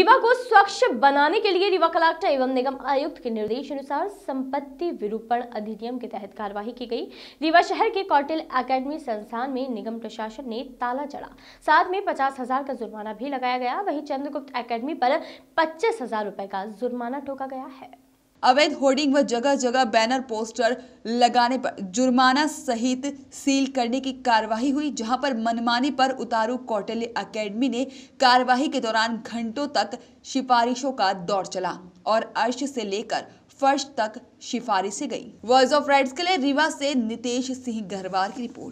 रीवा को स्वच्छ बनाने के लिए रीवा कलेक्टर एवं निगम आयुक्त के निर्देश अनुसार संपत्ति विरूपण अधिनियम के तहत कार्यवाही की गई रीवा शहर के कौटिल एकेडमी संस्थान में निगम प्रशासन ने ताला चढ़ा साथ में पचास हजार का जुर्माना भी लगाया गया वहीं चंद्रगुप्त एकेडमी पर पच्चीस हजार रुपए का जुर्माना ठोका गया है अवैध होर्डिंग व जगह जगह बैनर पोस्टर लगाने पर जुर्माना सहित सील करने की कार्यवाही हुई जहां पर मनमानी पर उतारू कौटल्य अकेडमी ने कार्यवाही के दौरान घंटों तक सिफारिशों का दौर चला और अर्श से लेकर फर्श तक सिफारिशें गई वॉइस ऑफ राइट्स के लिए रीवा से नितेश सिंह गहरवाल की रिपोर्ट